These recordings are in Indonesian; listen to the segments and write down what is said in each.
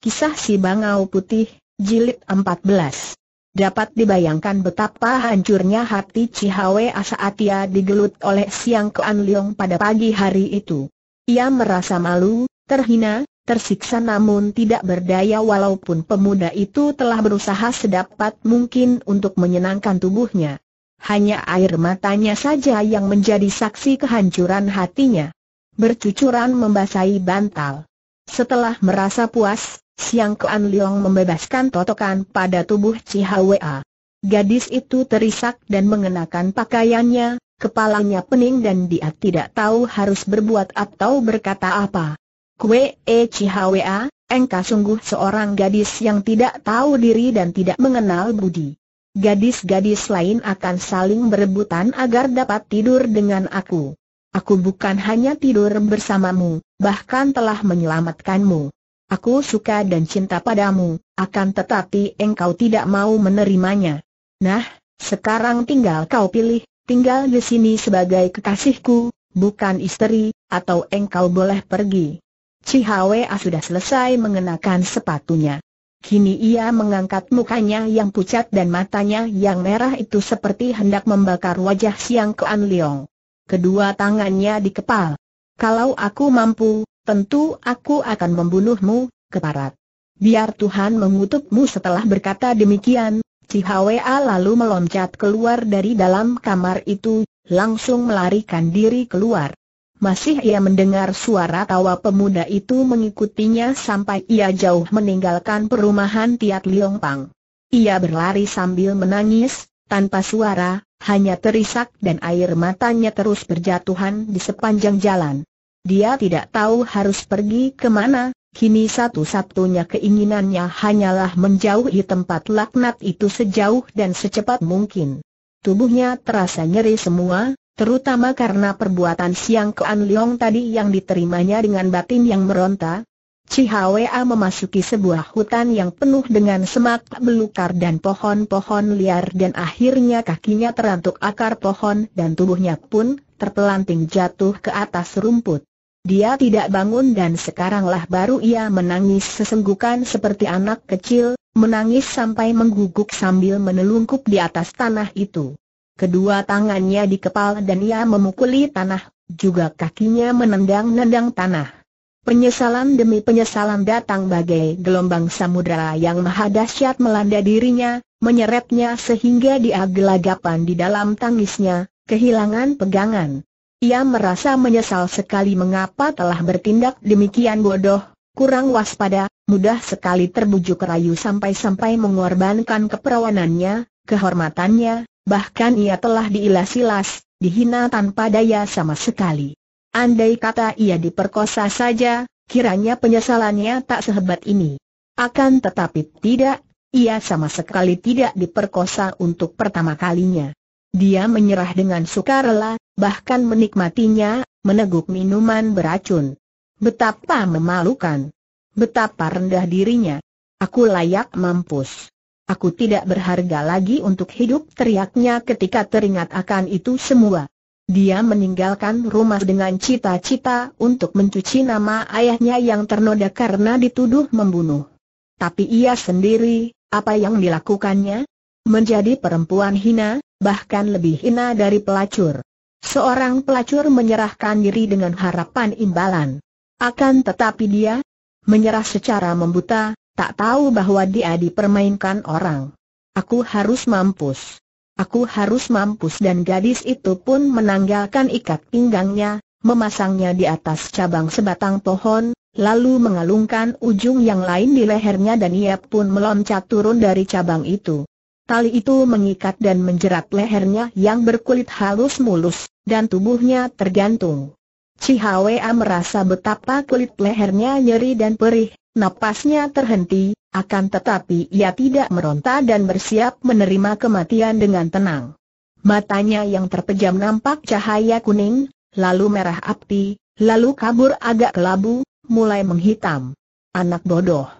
Kisah si Bangau Putih, Jilid 14 Dapat dibayangkan betapa hancurnya hati Cihawe saat ia digelut oleh Siang Kuan Leong pada pagi hari itu. Ia merasa malu, terhina, tersiksa namun tidak berdaya walaupun pemuda itu telah berusaha sedapat mungkin untuk menyenangkan tubuhnya. Hanya air matanya saja yang menjadi saksi kehancuran hatinya. Bercucuran membasahi bantal. Setelah merasa puas, Siang Kuan Liong membebaskan totokan pada tubuh Cihwa. Gadis itu terisak dan mengenakan pakaiannya, kepalanya pening dan dia tidak tahu harus berbuat atau berkata apa. Kwe E eh, Cihwa, engkau sungguh seorang gadis yang tidak tahu diri dan tidak mengenal budi. Gadis-gadis lain akan saling berebutan agar dapat tidur dengan aku. Aku bukan hanya tidur bersamamu, bahkan telah menyelamatkanmu. Aku suka dan cinta padamu, akan tetapi engkau tidak mau menerimanya. Nah, sekarang tinggal kau pilih, tinggal di sini sebagai kekasihku, bukan istri, atau engkau boleh pergi. Cihawe sudah selesai mengenakan sepatunya. Kini ia mengangkat mukanya yang pucat dan matanya yang merah itu seperti hendak membakar wajah Siang Kuan Anliong. Kedua tangannya di kepal. Kalau aku mampu, tentu aku akan membunuhmu, keparat. Biar Tuhan mengutukmu setelah berkata demikian, Cihwa lalu meloncat keluar dari dalam kamar itu, langsung melarikan diri keluar. Masih ia mendengar suara tawa pemuda itu mengikutinya sampai ia jauh meninggalkan perumahan Tiat Pang. Ia berlari sambil menangis, tanpa suara, hanya terisak dan air matanya terus berjatuhan di sepanjang jalan. Dia tidak tahu harus pergi ke mana. kini satu-satunya keinginannya hanyalah menjauhi tempat laknat itu sejauh dan secepat mungkin. Tubuhnya terasa nyeri semua, terutama karena perbuatan Siang An Leong tadi yang diterimanya dengan batin yang meronta. Cihwa memasuki sebuah hutan yang penuh dengan semak belukar dan pohon-pohon liar dan akhirnya kakinya terantuk akar pohon dan tubuhnya pun terpelanting jatuh ke atas rumput. Dia tidak bangun dan sekaranglah baru ia menangis sesenggukan seperti anak kecil, menangis sampai mengguguk sambil menelungkup di atas tanah itu. Kedua tangannya di kepal dan ia memukuli tanah, juga kakinya menendang-nendang tanah. Penyesalan demi penyesalan datang bagai gelombang samudera yang maha dahsyat melanda dirinya, menyeretnya sehingga dia gelagapan di dalam tangisnya, kehilangan pegangan. Ia merasa menyesal sekali mengapa telah bertindak demikian bodoh, kurang waspada, mudah sekali terbujuk rayu sampai-sampai mengorbankan keperawanannya, kehormatannya, bahkan ia telah diilas-ilas, dihina tanpa daya sama sekali. Andai kata ia diperkosa saja, kiranya penyesalannya tak sehebat ini. Akan tetapi tidak, ia sama sekali tidak diperkosa untuk pertama kalinya. Dia menyerah dengan sukarela, bahkan menikmatinya, meneguk minuman beracun. Betapa memalukan. Betapa rendah dirinya. Aku layak mampus. Aku tidak berharga lagi untuk hidup teriaknya ketika teringat akan itu semua. Dia meninggalkan rumah dengan cita-cita untuk mencuci nama ayahnya yang ternoda karena dituduh membunuh. Tapi ia sendiri, apa yang dilakukannya? Menjadi perempuan hina, bahkan lebih hina dari pelacur. Seorang pelacur menyerahkan diri dengan harapan imbalan. Akan tetapi dia menyerah secara membuta, tak tahu bahwa dia dipermainkan orang. Aku harus mampus. Aku harus mampus dan gadis itu pun menanggalkan ikat pinggangnya, memasangnya di atas cabang sebatang pohon, lalu mengalungkan ujung yang lain di lehernya dan ia pun meloncat turun dari cabang itu. Tali itu mengikat dan menjerat lehernya yang berkulit halus mulus, dan tubuhnya tergantung. Cihawea merasa betapa kulit lehernya nyeri dan perih, napasnya terhenti, akan tetapi ia tidak meronta dan bersiap menerima kematian dengan tenang. Matanya yang terpejam nampak cahaya kuning, lalu merah api, lalu kabur agak kelabu, mulai menghitam. Anak bodoh.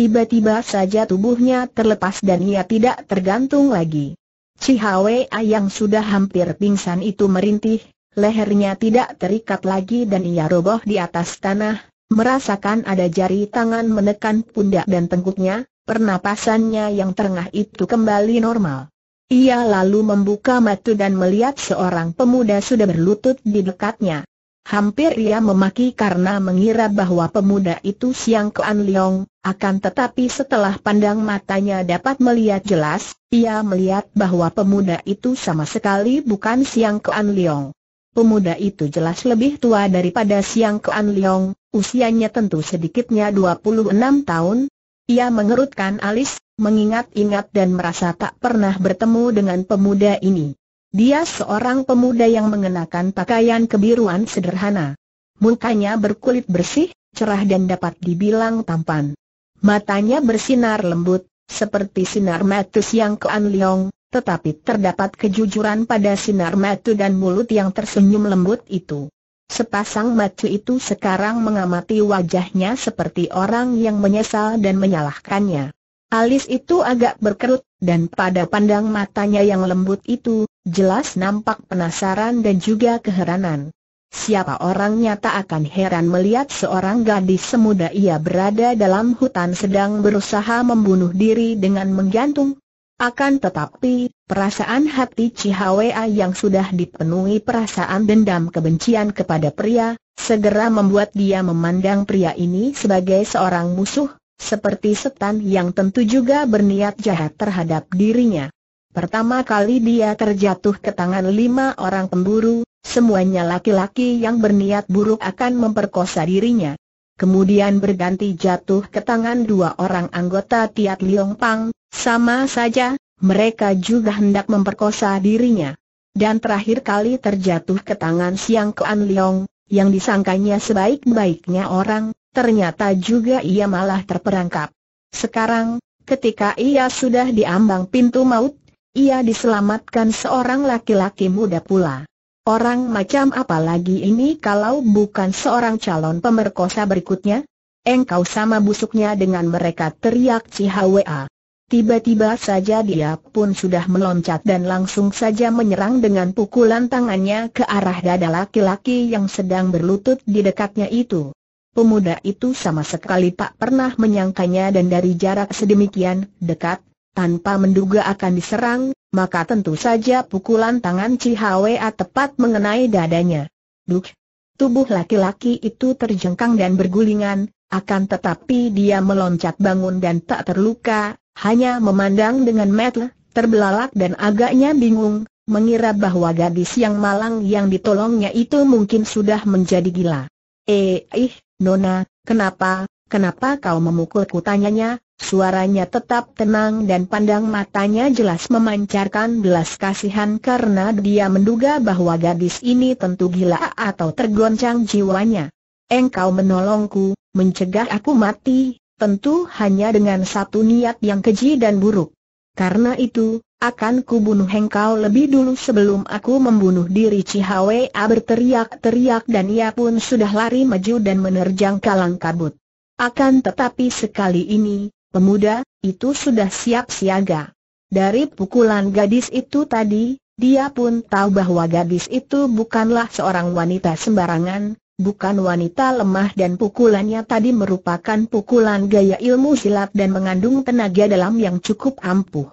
Tiba-tiba saja tubuhnya terlepas dan ia tidak tergantung lagi. Cihwe yang sudah hampir pingsan itu merintih, lehernya tidak terikat lagi dan ia roboh di atas tanah, merasakan ada jari tangan menekan pundak dan tengkuknya, pernapasannya yang terengah itu kembali normal. Ia lalu membuka mata dan melihat seorang pemuda sudah berlutut di dekatnya. Hampir ia memaki karena mengira bahwa pemuda itu Siang Kean Liong, akan tetapi setelah pandang matanya dapat melihat jelas, ia melihat bahwa pemuda itu sama sekali bukan Siang Kean Liong. Pemuda itu jelas lebih tua daripada Siang Kean Liong, usianya tentu sedikitnya 26 tahun. Ia mengerutkan alis, mengingat-ingat dan merasa tak pernah bertemu dengan pemuda ini. Dia seorang pemuda yang mengenakan pakaian kebiruan sederhana. Mukanya berkulit bersih, cerah dan dapat dibilang tampan. Matanya bersinar lembut, seperti sinar mata yang kean liong, tetapi terdapat kejujuran pada sinar mata dan mulut yang tersenyum lembut itu. Sepasang mata itu sekarang mengamati wajahnya seperti orang yang menyesal dan menyalahkannya. Alis itu agak berkerut, dan pada pandang matanya yang lembut itu, jelas nampak penasaran dan juga keheranan. Siapa orang nyata akan heran melihat seorang gadis semuda ia berada dalam hutan sedang berusaha membunuh diri dengan menggantung. Akan tetapi, perasaan hati Cihawea yang sudah dipenuhi perasaan dendam kebencian kepada pria, segera membuat dia memandang pria ini sebagai seorang musuh, seperti setan yang tentu juga berniat jahat terhadap dirinya. Pertama kali dia terjatuh ke tangan lima orang pemburu, semuanya laki-laki yang berniat buruk akan memperkosa dirinya. Kemudian berganti jatuh ke tangan dua orang anggota Tiat Liong Pang, sama saja, mereka juga hendak memperkosa dirinya. Dan terakhir kali terjatuh ke tangan Siang Kuan Liong, yang disangkanya sebaik-baiknya orang, ternyata juga ia malah terperangkap. Sekarang, ketika ia sudah diambang pintu maut, ia diselamatkan seorang laki-laki muda pula. Orang macam apa lagi ini kalau bukan seorang calon pemerkosa berikutnya? Engkau sama busuknya dengan mereka teriak Cihwa. Tiba-tiba saja dia pun sudah meloncat dan langsung saja menyerang dengan pukulan tangannya ke arah dada laki-laki yang sedang berlutut di dekatnya itu. Pemuda itu sama sekali tak pernah menyangkanya dan dari jarak sedemikian dekat, tanpa menduga akan diserang, maka tentu saja pukulan tangan cihwea tepat mengenai dadanya. Duk! Tubuh laki-laki itu terjengkang dan bergulingan, akan tetapi dia meloncat bangun dan tak terluka, hanya memandang dengan mata terbelalak dan agaknya bingung, mengira bahwa gadis yang malang yang ditolongnya itu mungkin sudah menjadi gila. Eh, ih, Nona, kenapa, kenapa kau memukulku tanyanya, suaranya tetap tenang dan pandang matanya jelas memancarkan belas kasihan karena dia menduga bahwa gadis ini tentu gila atau tergoncang jiwanya. Engkau menolongku, mencegah aku mati, tentu hanya dengan satu niat yang keji dan buruk. Karena itu, akan kubunuh engkau lebih dulu sebelum aku membunuh diri Cihawea berteriak-teriak dan ia pun sudah lari maju dan menerjang kalang kabut. Akan tetapi sekali ini, pemuda, itu sudah siap siaga. Dari pukulan gadis itu tadi, dia pun tahu bahwa gadis itu bukanlah seorang wanita sembarangan, bukan wanita lemah dan pukulannya tadi merupakan pukulan gaya ilmu silat dan mengandung tenaga dalam yang cukup ampuh.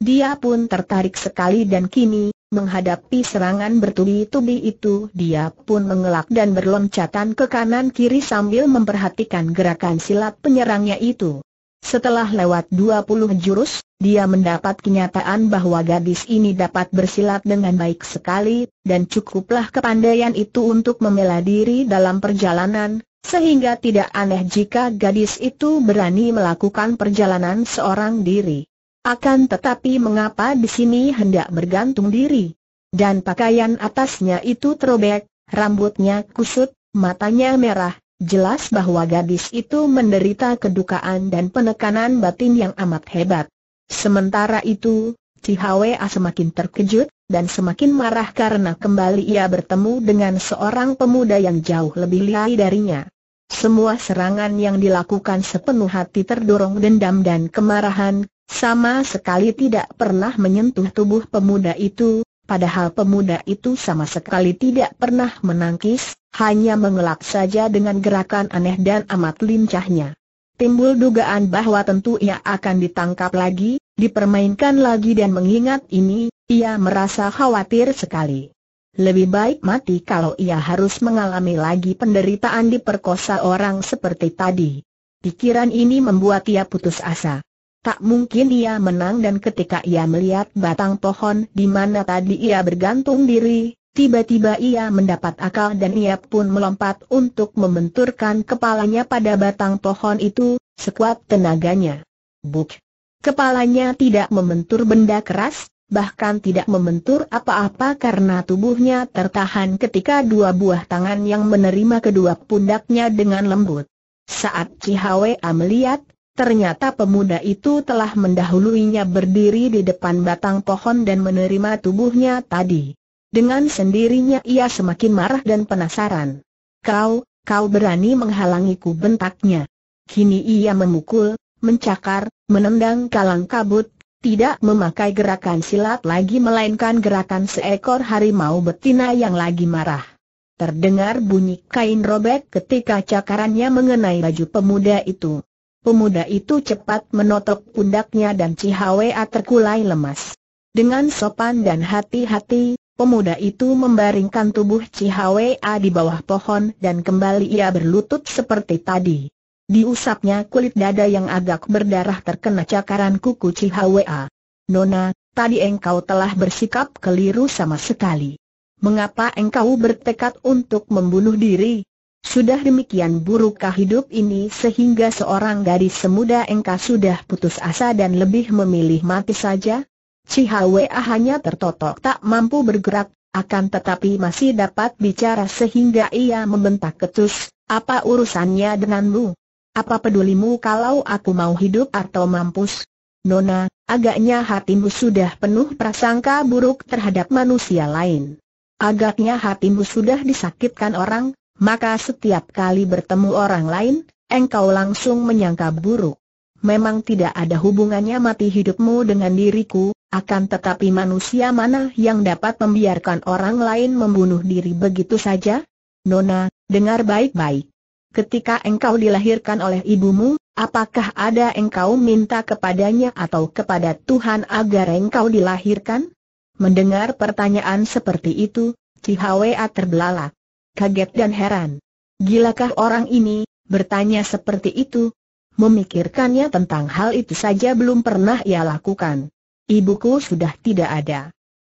Dia pun tertarik sekali dan kini, menghadapi serangan bertubi-tubi itu dia pun mengelak dan berloncatan ke kanan-kiri sambil memperhatikan gerakan silat penyerangnya itu. Setelah lewat dua puluh jurus, dia mendapat kenyataan bahwa gadis ini dapat bersilat dengan baik sekali, dan cukuplah kepandaian itu untuk membela diri dalam perjalanan, sehingga tidak aneh jika gadis itu berani melakukan perjalanan seorang diri. Akan tetapi mengapa di sini hendak bergantung diri? Dan pakaian atasnya itu terobek, rambutnya kusut, matanya merah, jelas bahwa gadis itu menderita kedukaan dan penekanan batin yang amat hebat. Sementara itu, Cihawa semakin terkejut, dan semakin marah karena kembali ia bertemu dengan seorang pemuda yang jauh lebih lihai darinya. Semua serangan yang dilakukan sepenuh hati terdorong dendam dan kemarahan, sama sekali tidak pernah menyentuh tubuh pemuda itu, padahal pemuda itu sama sekali tidak pernah menangkis, hanya mengelak saja dengan gerakan aneh dan amat lincahnya. Timbul dugaan bahwa tentu ia akan ditangkap lagi, dipermainkan lagi dan mengingat ini, ia merasa khawatir sekali. Lebih baik mati kalau ia harus mengalami lagi penderitaan diperkosa orang seperti tadi. Pikiran ini membuat ia putus asa. Tak mungkin ia menang dan ketika ia melihat batang pohon di mana tadi ia bergantung diri, tiba-tiba ia mendapat akal dan ia pun melompat untuk membenturkan kepalanya pada batang pohon itu, sekuat tenaganya. Buk! Kepalanya tidak membentur benda keras, bahkan tidak membentur apa-apa karena tubuhnya tertahan ketika dua buah tangan yang menerima kedua pundaknya dengan lembut. Saat Cihawe melihat, Ternyata pemuda itu telah mendahuluinya berdiri di depan batang pohon dan menerima tubuhnya tadi. Dengan sendirinya ia semakin marah dan penasaran. Kau, kau berani menghalangiku bentaknya. Kini ia memukul, mencakar, menendang kalang kabut, tidak memakai gerakan silat lagi melainkan gerakan seekor harimau betina yang lagi marah. Terdengar bunyi kain robek ketika cakarannya mengenai baju pemuda itu. Pemuda itu cepat menotok pundaknya dan Cihawea terkulai lemas. Dengan sopan dan hati-hati, pemuda itu membaringkan tubuh Cihawea di bawah pohon dan kembali ia berlutut seperti tadi. Diusapnya kulit dada yang agak berdarah terkena cakaran kuku Cihawea. Nona, tadi engkau telah bersikap keliru sama sekali. Mengapa engkau bertekad untuk membunuh diri? Sudah demikian burukkah hidup ini sehingga seorang gadis semuda engkau sudah putus asa dan lebih memilih mati saja? Cihwe ah, hanya tertotok tak mampu bergerak, akan tetapi masih dapat bicara sehingga ia membentak ketus, apa urusannya denganmu? Apa pedulimu kalau aku mau hidup atau mampus? Nona, agaknya hatimu sudah penuh prasangka buruk terhadap manusia lain. Agaknya hatimu sudah disakitkan orang, maka setiap kali bertemu orang lain, engkau langsung menyangka buruk. Memang tidak ada hubungannya mati hidupmu dengan diriku, akan tetapi manusia mana yang dapat membiarkan orang lain membunuh diri begitu saja? Nona, dengar baik-baik. Ketika engkau dilahirkan oleh ibumu, apakah ada engkau minta kepadanya atau kepada Tuhan agar engkau dilahirkan? Mendengar pertanyaan seperti itu, Cihawa terbelalak kaget dan heran. Gilakah orang ini, bertanya seperti itu? Memikirkannya tentang hal itu saja belum pernah ia lakukan. Ibuku sudah tidak ada.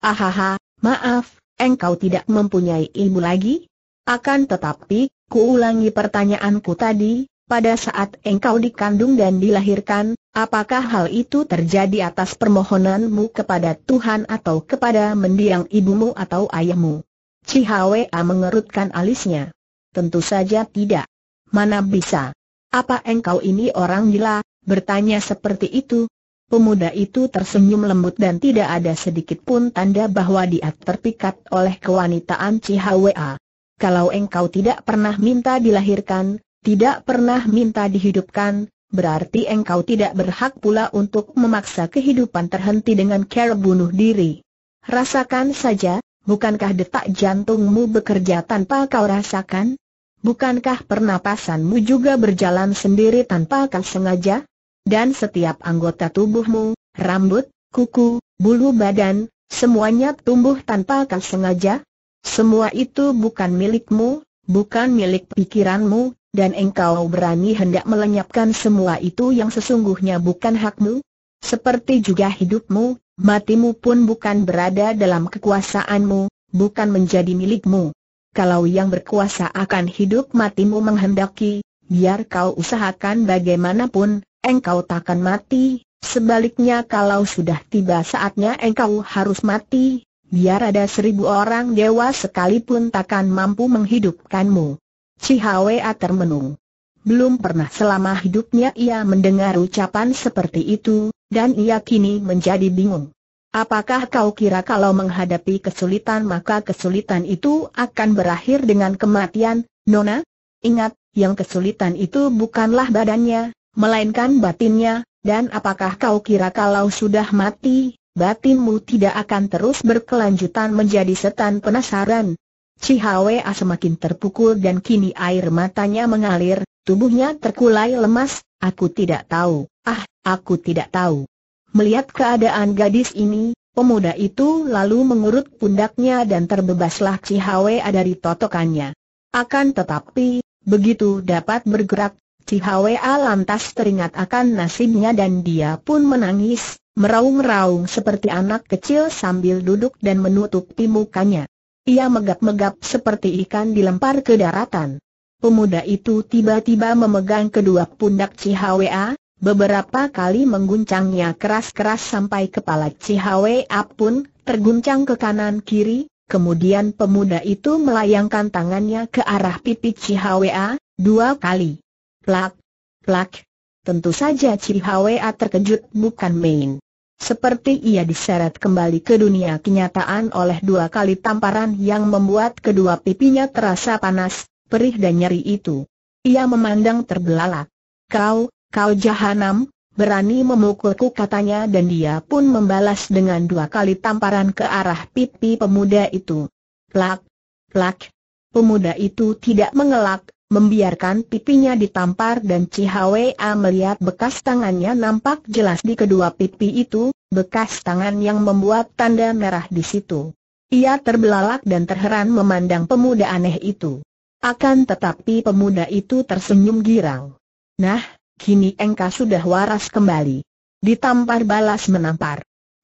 Ahaha, maaf, engkau tidak mempunyai ilmu lagi? Akan tetapi, kuulangi pertanyaanku tadi, pada saat engkau dikandung dan dilahirkan, apakah hal itu terjadi atas permohonanmu kepada Tuhan atau kepada mendiang ibumu atau ayahmu? Cihwa mengerutkan alisnya. Tentu saja tidak. Mana bisa? Apa engkau ini orang gila? Bertanya seperti itu. Pemuda itu tersenyum lembut dan tidak ada sedikit pun tanda bahwa dia terpikat oleh kewanitaan Cihwa. Kalau engkau tidak pernah minta dilahirkan, tidak pernah minta dihidupkan, berarti engkau tidak berhak pula untuk memaksa kehidupan terhenti dengan cara bunuh diri. Rasakan saja, Bukankah detak jantungmu bekerja tanpa kau rasakan? Bukankah pernapasanmu juga berjalan sendiri tanpa kau sengaja? Dan setiap anggota tubuhmu, rambut, kuku, bulu badan, semuanya tumbuh tanpa kau sengaja? Semua itu bukan milikmu, bukan milik pikiranmu, dan engkau berani hendak melenyapkan semua itu yang sesungguhnya bukan hakmu? Seperti juga hidupmu, matimu pun bukan berada dalam kekuasaanmu, bukan menjadi milikmu. Kalau yang berkuasa akan hidup matimu menghendaki, biar kau usahakan bagaimanapun, engkau takkan mati, sebaliknya kalau sudah tiba saatnya engkau harus mati, biar ada seribu orang dewa sekalipun takkan mampu menghidupkanmu. Cihawea termenung. Belum pernah selama hidupnya ia mendengar ucapan seperti itu, dan ia kini menjadi bingung. Apakah kau kira kalau menghadapi kesulitan maka kesulitan itu akan berakhir dengan kematian, Nona? Ingat, yang kesulitan itu bukanlah badannya, melainkan batinnya, dan apakah kau kira kalau sudah mati, batinmu tidak akan terus berkelanjutan menjadi setan penasaran, a semakin terpukul dan kini air matanya mengalir, tubuhnya terkulai lemas, aku tidak tahu, ah, aku tidak tahu. Melihat keadaan gadis ini, pemuda itu lalu mengurut pundaknya dan terbebaslah a dari totokannya. Akan tetapi, begitu dapat bergerak, a lantas teringat akan nasibnya dan dia pun menangis, meraung-raung seperti anak kecil sambil duduk dan menutupi mukanya. Ia megap-megap seperti ikan dilempar ke daratan. Pemuda itu tiba-tiba memegang kedua pundak Cihwa, beberapa kali mengguncangnya keras-keras sampai kepala Cihwa pun terguncang ke kanan kiri, kemudian pemuda itu melayangkan tangannya ke arah pipi Cihwa, dua kali. Plak, plak. Tentu saja Cihwa terkejut bukan main. Seperti ia diseret kembali ke dunia kenyataan oleh dua kali tamparan yang membuat kedua pipinya terasa panas, perih dan nyeri itu. Ia memandang terbelalak. Kau, kau jahanam, berani memukulku katanya dan dia pun membalas dengan dua kali tamparan ke arah pipi pemuda itu. Plak, plak. Pemuda itu tidak mengelak, membiarkan pipinya ditampar dan Cihwa melihat bekas tangannya nampak jelas di kedua pipi itu, bekas tangan yang membuat tanda merah di situ. Ia terbelalak dan terheran memandang pemuda aneh itu. Akan tetapi pemuda itu tersenyum girang. Nah, kini engkau sudah waras kembali. Ditampar balas menampar.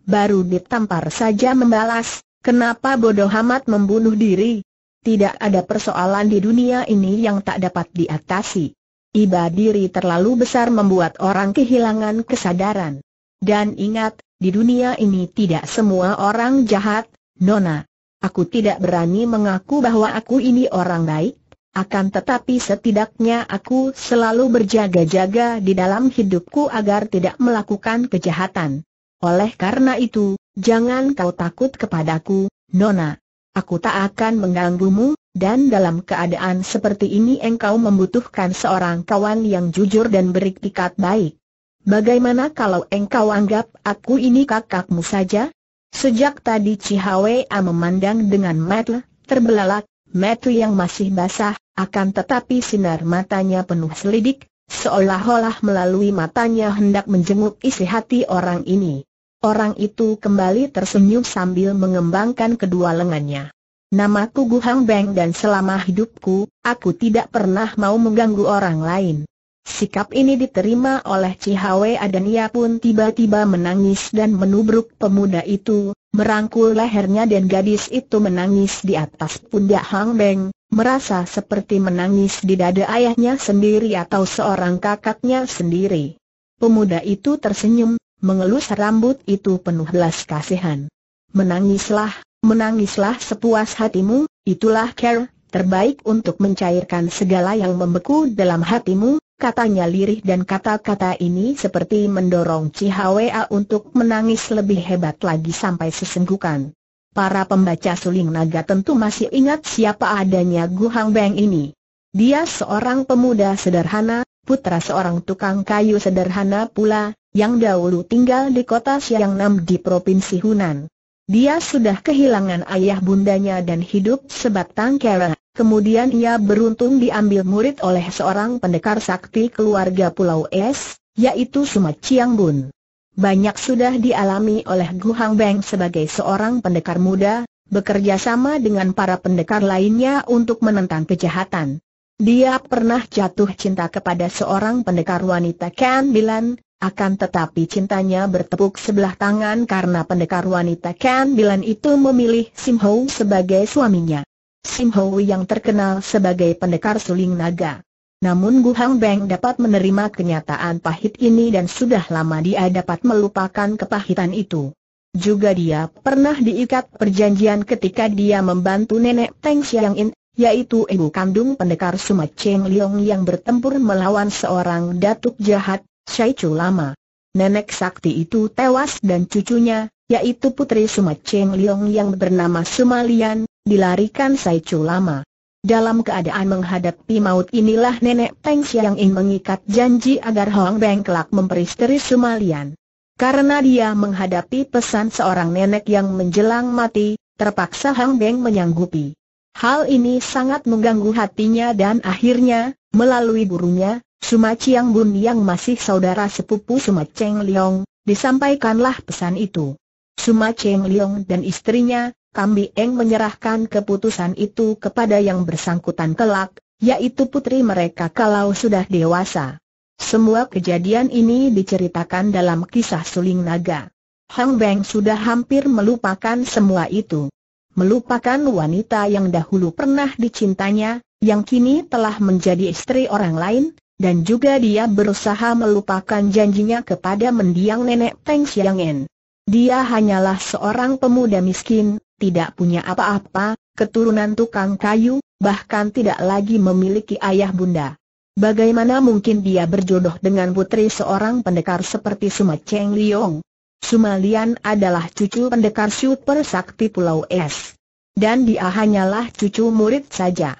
Baru ditampar saja membalas, kenapa bodoh amat membunuh diri, tidak ada persoalan di dunia ini yang tak dapat diatasi. Iba diri terlalu besar membuat orang kehilangan kesadaran. Dan ingat, di dunia ini tidak semua orang jahat, Nona. Aku tidak berani mengaku bahwa aku ini orang baik, akan tetapi setidaknya aku selalu berjaga-jaga di dalam hidupku agar tidak melakukan kejahatan. Oleh karena itu, jangan kau takut kepadaku, Nona aku tak akan mengganggumu, dan dalam keadaan seperti ini engkau membutuhkan seorang kawan yang jujur dan beriktikat baik. Bagaimana kalau engkau anggap aku ini kakakmu saja? Sejak tadi Cihawea memandang dengan mata terbelalak, mata yang masih basah, akan tetapi sinar matanya penuh selidik, seolah-olah melalui matanya hendak menjenguk isi hati orang ini. Orang itu kembali tersenyum sambil mengembangkan kedua lengannya. Namaku Gu Hang Beng dan selama hidupku, aku tidak pernah mau mengganggu orang lain. Sikap ini diterima oleh Cihawe dan ia pun tiba-tiba menangis dan menubruk pemuda itu, merangkul lehernya dan gadis itu menangis di atas pundak Hang Beng, merasa seperti menangis di dada ayahnya sendiri atau seorang kakaknya sendiri. Pemuda itu tersenyum, mengelus rambut itu penuh belas kasihan. Menangislah, menangislah sepuas hatimu, itulah care, terbaik untuk mencairkan segala yang membeku dalam hatimu, katanya lirih dan kata-kata ini seperti mendorong Cihwa untuk menangis lebih hebat lagi sampai sesenggukan. Para pembaca suling naga tentu masih ingat siapa adanya Gu Beng ini. Dia seorang pemuda sederhana, putra seorang tukang kayu sederhana pula, yang dahulu tinggal di kota Xiangnam di Provinsi Hunan. Dia sudah kehilangan ayah bundanya dan hidup sebatang kara. Kemudian ia beruntung diambil murid oleh seorang pendekar sakti keluarga Pulau Es, yaitu Sumat Chiang Bun. Banyak sudah dialami oleh Gu Hang Beng sebagai seorang pendekar muda, bekerja sama dengan para pendekar lainnya untuk menentang kejahatan. Dia pernah jatuh cinta kepada seorang pendekar wanita Kan Bilan, akan tetapi cintanya bertepuk sebelah tangan karena pendekar wanita Ken Bilan itu memilih Sim Ho sebagai suaminya. Sim Ho yang terkenal sebagai pendekar suling naga. Namun Gu Hang Beng dapat menerima kenyataan pahit ini dan sudah lama dia dapat melupakan kepahitan itu. Juga dia pernah diikat perjanjian ketika dia membantu nenek Teng Xiang In, yaitu ibu kandung pendekar Sumat Cheng Liong yang bertempur melawan seorang datuk jahat Chu lama. Nenek sakti itu tewas dan cucunya, yaitu putri Suma Cheng Liong yang bernama Sumalian, dilarikan Chu lama. Dalam keadaan menghadapi maut inilah nenek Peng Xiang In mengikat janji agar Hong Beng kelak memperisteri Sumalian. Karena dia menghadapi pesan seorang nenek yang menjelang mati, terpaksa Hong Beng menyanggupi. Hal ini sangat mengganggu hatinya dan akhirnya, melalui burunya. Suma Chiang Bun yang masih saudara sepupu Suma Cheng Liong, disampaikanlah pesan itu. Suma Cheng Liong dan istrinya, Kambi Eng menyerahkan keputusan itu kepada yang bersangkutan kelak, yaitu putri mereka kalau sudah dewasa. Semua kejadian ini diceritakan dalam kisah Suling Naga. Hang Beng sudah hampir melupakan semua itu. Melupakan wanita yang dahulu pernah dicintanya, yang kini telah menjadi istri orang lain, dan juga dia berusaha melupakan janjinya kepada mendiang nenek Peng Xiangen. Dia hanyalah seorang pemuda miskin, tidak punya apa-apa, keturunan tukang kayu, bahkan tidak lagi memiliki ayah bunda. Bagaimana mungkin dia berjodoh dengan putri seorang pendekar seperti Suma Cheng Liong? Suma Lian adalah cucu pendekar super sakti Pulau Es. Dan dia hanyalah cucu murid saja.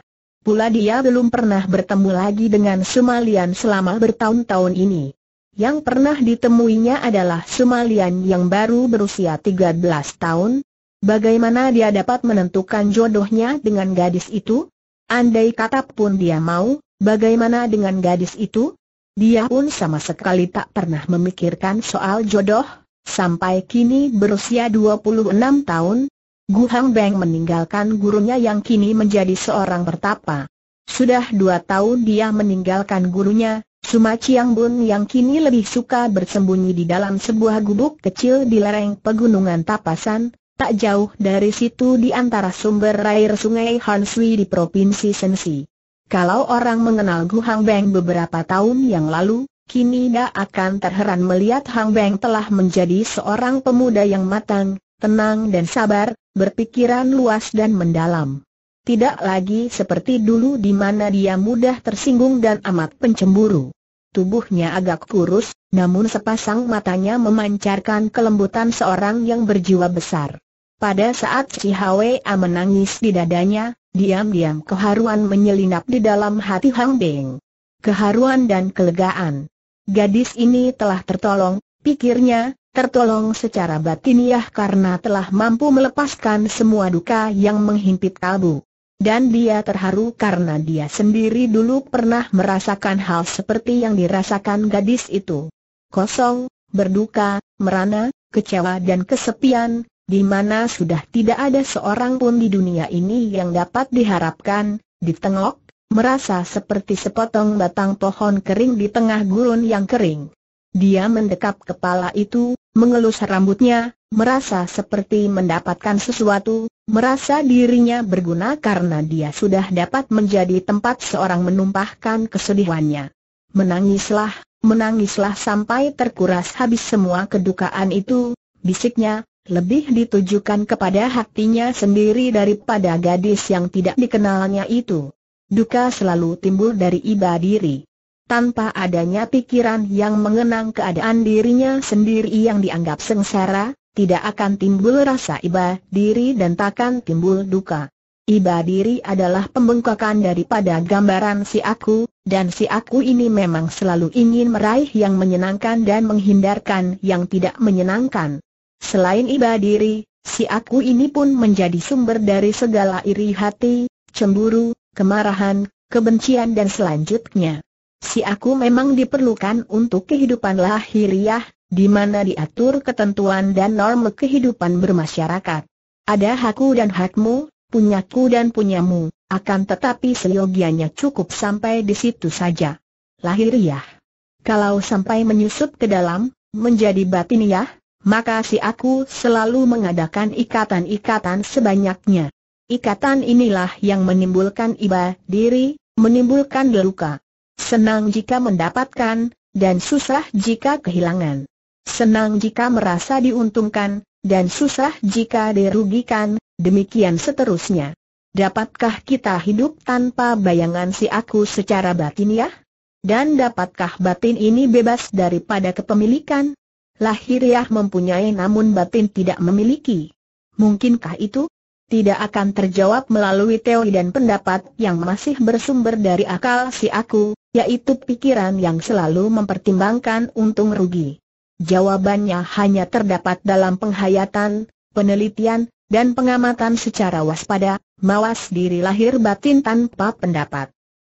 Pula dia belum pernah bertemu lagi dengan Sumalian selama bertahun-tahun ini. Yang pernah ditemuinya adalah Sumalian yang baru berusia 13 tahun. Bagaimana dia dapat menentukan jodohnya dengan gadis itu? Andai kata pun dia mau, bagaimana dengan gadis itu? Dia pun sama sekali tak pernah memikirkan soal jodoh, sampai kini berusia 26 tahun, Gu Hang Beng meninggalkan gurunya yang kini menjadi seorang pertapa. Sudah dua tahun dia meninggalkan gurunya, Suma Chiang Bun yang kini lebih suka bersembunyi di dalam sebuah gubuk kecil di lereng pegunungan Tapasan, tak jauh dari situ di antara sumber air sungai Hansui di Provinsi Sensi. Kalau orang mengenal Gu Hang Beng beberapa tahun yang lalu, kini tidak akan terheran melihat Hang Beng telah menjadi seorang pemuda yang matang, tenang dan sabar, berpikiran luas dan mendalam. Tidak lagi seperti dulu di mana dia mudah tersinggung dan amat pencemburu. Tubuhnya agak kurus, namun sepasang matanya memancarkan kelembutan seorang yang berjiwa besar. Pada saat Si Cihawe menangis di dadanya, diam-diam keharuan menyelinap di dalam hati Hang Beng. Keharuan dan kelegaan. Gadis ini telah tertolong, pikirnya, tertolong secara batiniah karena telah mampu melepaskan semua duka yang menghimpit kalbu. Dan dia terharu karena dia sendiri dulu pernah merasakan hal seperti yang dirasakan gadis itu. Kosong, berduka, merana, kecewa dan kesepian, di mana sudah tidak ada seorang pun di dunia ini yang dapat diharapkan, ditengok, merasa seperti sepotong batang pohon kering di tengah gurun yang kering. Dia mendekap kepala itu, mengelus rambutnya, merasa seperti mendapatkan sesuatu, merasa dirinya berguna karena dia sudah dapat menjadi tempat seorang menumpahkan kesedihannya. Menangislah, menangislah sampai terkuras habis semua kedukaan itu, bisiknya, lebih ditujukan kepada hatinya sendiri daripada gadis yang tidak dikenalnya itu. Duka selalu timbul dari iba diri tanpa adanya pikiran yang mengenang keadaan dirinya sendiri yang dianggap sengsara, tidak akan timbul rasa iba diri dan takkan timbul duka. Iba diri adalah pembengkakan daripada gambaran si aku, dan si aku ini memang selalu ingin meraih yang menyenangkan dan menghindarkan yang tidak menyenangkan. Selain iba diri, si aku ini pun menjadi sumber dari segala iri hati, cemburu, kemarahan, kebencian dan selanjutnya. Si aku memang diperlukan untuk kehidupan lahiriah, di mana diatur ketentuan dan norma kehidupan bermasyarakat. Ada hakku dan hakmu, punyaku dan punyamu, akan tetapi seyogianya cukup sampai di situ saja. Lahiriah. Kalau sampai menyusup ke dalam, menjadi batiniah, maka si aku selalu mengadakan ikatan-ikatan sebanyaknya. Ikatan inilah yang menimbulkan iba diri, menimbulkan deluka. Senang jika mendapatkan, dan susah jika kehilangan. Senang jika merasa diuntungkan, dan susah jika dirugikan, demikian seterusnya. Dapatkah kita hidup tanpa bayangan si aku secara batin ya? Dan dapatkah batin ini bebas daripada kepemilikan? Lahiriah ya mempunyai namun batin tidak memiliki. Mungkinkah itu? Tidak akan terjawab melalui teori dan pendapat yang masih bersumber dari akal si aku, yaitu pikiran yang selalu mempertimbangkan untung rugi. Jawabannya hanya terdapat dalam penghayatan, penelitian, dan pengamatan secara waspada, mawas diri lahir batin tanpa pendapat.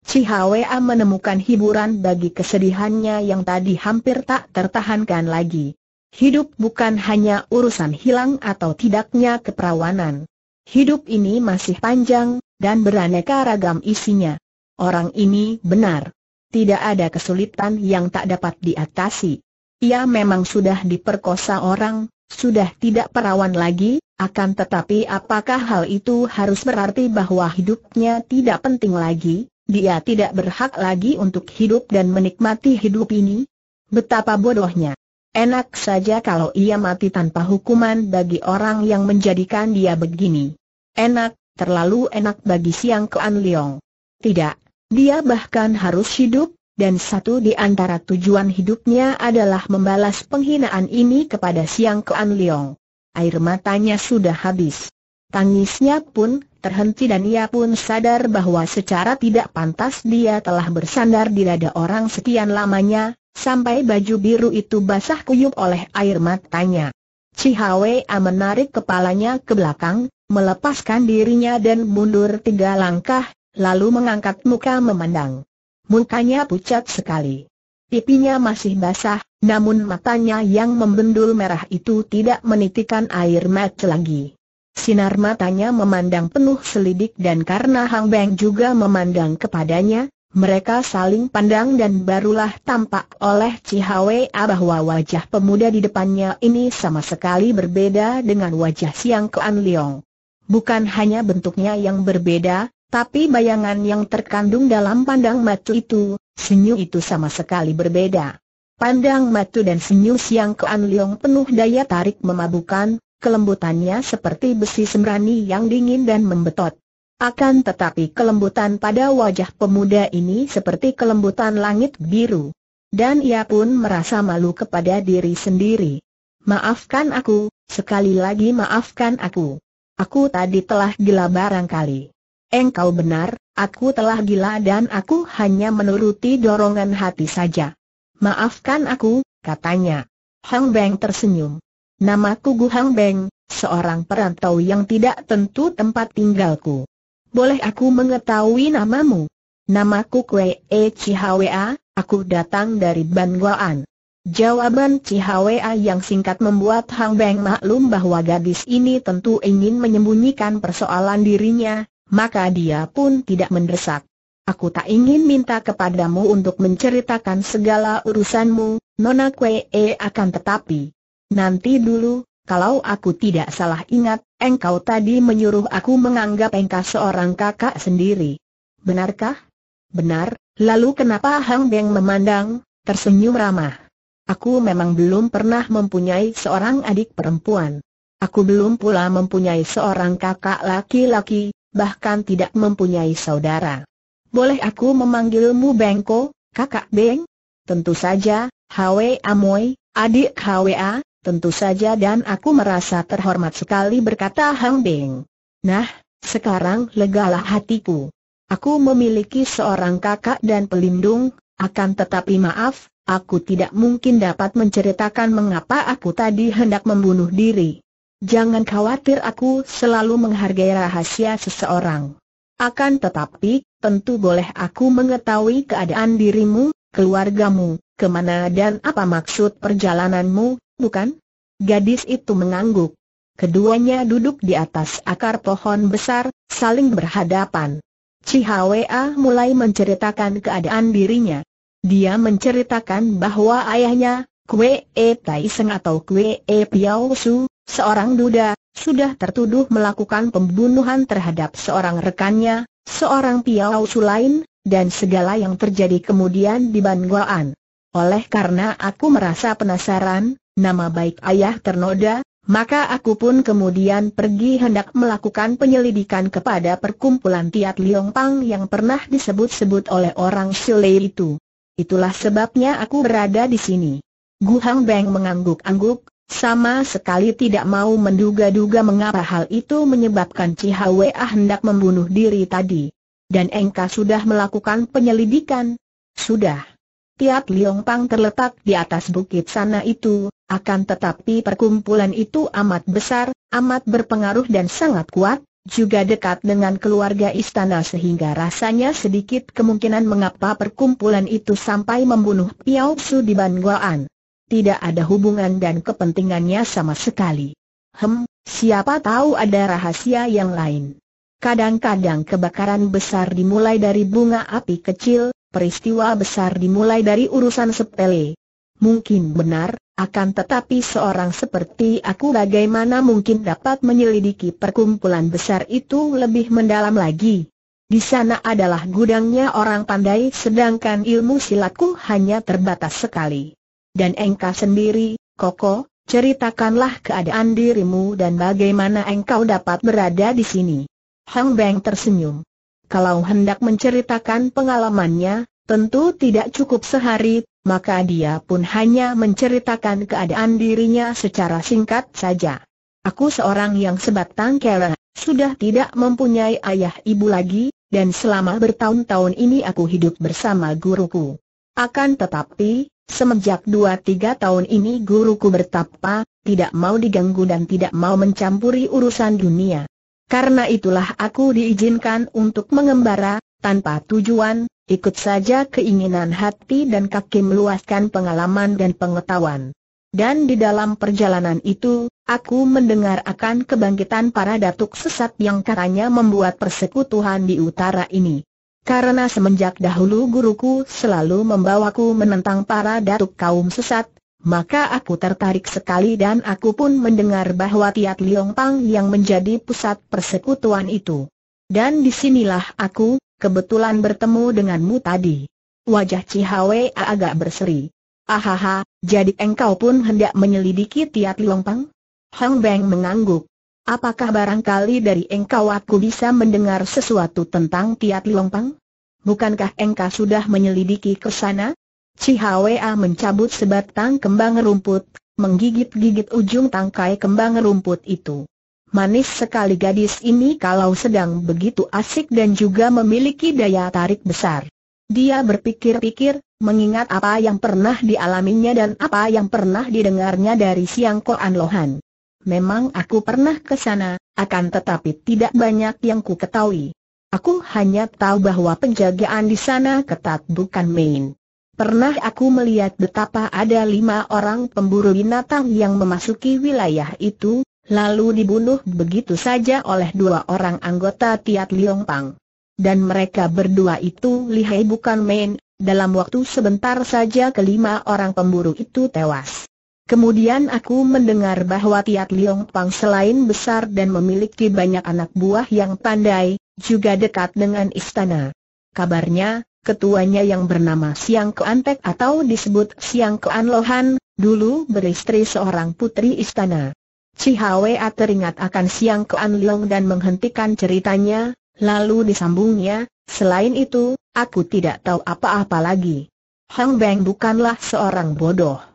Cihwa menemukan hiburan bagi kesedihannya yang tadi hampir tak tertahankan lagi. Hidup bukan hanya urusan hilang atau tidaknya keperawanan. Hidup ini masih panjang, dan beraneka ragam isinya. Orang ini benar tidak ada kesulitan yang tak dapat diatasi. Ia memang sudah diperkosa orang, sudah tidak perawan lagi, akan tetapi apakah hal itu harus berarti bahwa hidupnya tidak penting lagi, dia tidak berhak lagi untuk hidup dan menikmati hidup ini? Betapa bodohnya. Enak saja kalau ia mati tanpa hukuman bagi orang yang menjadikan dia begini. Enak, terlalu enak bagi Siang Kean Leong. Tidak, dia bahkan harus hidup, dan satu di antara tujuan hidupnya adalah membalas penghinaan ini kepada Siang Kuan Leong. Air matanya sudah habis. Tangisnya pun terhenti dan ia pun sadar bahwa secara tidak pantas dia telah bersandar di dada orang sekian lamanya, sampai baju biru itu basah kuyup oleh air matanya. Cihawea menarik kepalanya ke belakang, melepaskan dirinya dan mundur tiga langkah, lalu mengangkat muka memandang. Mukanya pucat sekali. Pipinya masih basah, namun matanya yang membendul merah itu tidak menitikan air mata lagi. Sinar matanya memandang penuh selidik dan karena Hang Beng juga memandang kepadanya, mereka saling pandang dan barulah tampak oleh Cihwe bahwa wajah pemuda di depannya ini sama sekali berbeda dengan wajah Siang Kuan Liang. Bukan hanya bentuknya yang berbeda, tapi bayangan yang terkandung dalam pandang matu itu, senyum itu sama sekali berbeda. Pandang matu dan senyum siang Kean Leong penuh daya tarik memabukan, kelembutannya seperti besi sembrani yang dingin dan membetot. Akan tetapi kelembutan pada wajah pemuda ini seperti kelembutan langit biru. Dan ia pun merasa malu kepada diri sendiri. Maafkan aku, sekali lagi maafkan aku. Aku tadi telah gila barangkali. Engkau benar, aku telah gila dan aku hanya menuruti dorongan hati saja. Maafkan aku, katanya. Hang Beng tersenyum. Namaku Gu Hang Beng, seorang perantau yang tidak tentu tempat tinggalku. Boleh aku mengetahui namamu? Namaku Kwe E Chihwa, aku datang dari Bangwaan. Jawaban Chihwa yang singkat membuat Hang Beng maklum bahwa gadis ini tentu ingin menyembunyikan persoalan dirinya, maka dia pun tidak mendesak. Aku tak ingin minta kepadamu untuk menceritakan segala urusanmu, Nona Kwee akan tetapi. Nanti dulu, kalau aku tidak salah ingat, engkau tadi menyuruh aku menganggap engkau seorang kakak sendiri. Benarkah? Benar, lalu kenapa Hang Beng memandang, tersenyum ramah. Aku memang belum pernah mempunyai seorang adik perempuan. Aku belum pula mempunyai seorang kakak laki-laki, bahkan tidak mempunyai saudara. Boleh aku memanggilmu Bengko, kakak Beng? Tentu saja, Hwe Amoy, adik Hwa, tentu saja dan aku merasa terhormat sekali berkata Hang Beng. Nah, sekarang legalah hatiku. Aku memiliki seorang kakak dan pelindung, akan tetapi maaf, aku tidak mungkin dapat menceritakan mengapa aku tadi hendak membunuh diri. Jangan khawatir aku selalu menghargai rahasia seseorang. Akan tetapi, tentu boleh aku mengetahui keadaan dirimu, keluargamu, kemana dan apa maksud perjalananmu, bukan? Gadis itu mengangguk. Keduanya duduk di atas akar pohon besar, saling berhadapan. Cihwa mulai menceritakan keadaan dirinya. Dia menceritakan bahwa ayahnya, Kwe E Tai Seng atau Kwe e Piao Su, Seorang duda, sudah tertuduh melakukan pembunuhan terhadap seorang rekannya, seorang piau sulain, dan segala yang terjadi kemudian di Banggoan. Oleh karena aku merasa penasaran, nama baik ayah ternoda, maka aku pun kemudian pergi hendak melakukan penyelidikan kepada perkumpulan Tiat Liong Pang yang pernah disebut-sebut oleh orang Sule itu. Itulah sebabnya aku berada di sini. Gu Hang Beng mengangguk-angguk, sama sekali tidak mau menduga-duga mengapa hal itu menyebabkan Cihawea hendak membunuh diri tadi. Dan Engka sudah melakukan penyelidikan. Sudah. Tiap Liong Pang terletak di atas bukit sana itu, akan tetapi perkumpulan itu amat besar, amat berpengaruh dan sangat kuat, juga dekat dengan keluarga istana sehingga rasanya sedikit kemungkinan mengapa perkumpulan itu sampai membunuh Piao Su di Banguan tidak ada hubungan dan kepentingannya sama sekali. Hem, siapa tahu ada rahasia yang lain. Kadang-kadang kebakaran besar dimulai dari bunga api kecil, peristiwa besar dimulai dari urusan sepele. Mungkin benar, akan tetapi seorang seperti aku bagaimana mungkin dapat menyelidiki perkumpulan besar itu lebih mendalam lagi. Di sana adalah gudangnya orang pandai sedangkan ilmu silatku hanya terbatas sekali dan engkau sendiri, Koko, ceritakanlah keadaan dirimu dan bagaimana engkau dapat berada di sini. Hang Beng tersenyum. Kalau hendak menceritakan pengalamannya, tentu tidak cukup sehari, maka dia pun hanya menceritakan keadaan dirinya secara singkat saja. Aku seorang yang sebatang kera, sudah tidak mempunyai ayah ibu lagi, dan selama bertahun-tahun ini aku hidup bersama guruku. Akan tetapi, Semenjak dua tiga tahun ini guruku bertapa, tidak mau diganggu dan tidak mau mencampuri urusan dunia. Karena itulah aku diizinkan untuk mengembara, tanpa tujuan, ikut saja keinginan hati dan kaki meluaskan pengalaman dan pengetahuan. Dan di dalam perjalanan itu, aku mendengar akan kebangkitan para datuk sesat yang karanya membuat persekutuan di utara ini. Karena semenjak dahulu guruku selalu membawaku menentang para datuk kaum sesat, maka aku tertarik sekali dan aku pun mendengar bahwa Tiat Liong Pang yang menjadi pusat persekutuan itu. Dan disinilah aku, kebetulan bertemu denganmu tadi. Wajah Cihawe agak berseri. Ahaha, jadi engkau pun hendak menyelidiki Tiat Liong Pang? Hang Beng mengangguk. Apakah barangkali dari engkau aku bisa mendengar sesuatu tentang Tiat Liong Pang? bukankah engkau sudah menyelidiki ke sana? Cihwa mencabut sebatang kembang rumput, menggigit-gigit ujung tangkai kembang rumput itu. Manis sekali gadis ini kalau sedang begitu asik dan juga memiliki daya tarik besar. Dia berpikir-pikir, mengingat apa yang pernah dialaminya dan apa yang pernah didengarnya dari Siang Koan Lohan. Memang aku pernah ke sana, akan tetapi tidak banyak yang ku ketahui. Aku hanya tahu bahwa penjagaan di sana ketat bukan main. Pernah aku melihat betapa ada lima orang pemburu binatang yang memasuki wilayah itu, lalu dibunuh begitu saja oleh dua orang anggota Tiat Liong Pang. Dan mereka berdua itu lihai bukan main, dalam waktu sebentar saja kelima orang pemburu itu tewas. Kemudian aku mendengar bahwa Tiat Liong Pang selain besar dan memiliki banyak anak buah yang pandai, juga dekat dengan istana. Kabarnya, ketuanya yang bernama Siang Keantek atau disebut Siang Kean Lohan, dulu beristri seorang putri istana. Cihawea teringat akan Siang Kean Liong dan menghentikan ceritanya, lalu disambungnya, selain itu, aku tidak tahu apa-apa lagi. Hang Beng bukanlah seorang bodoh.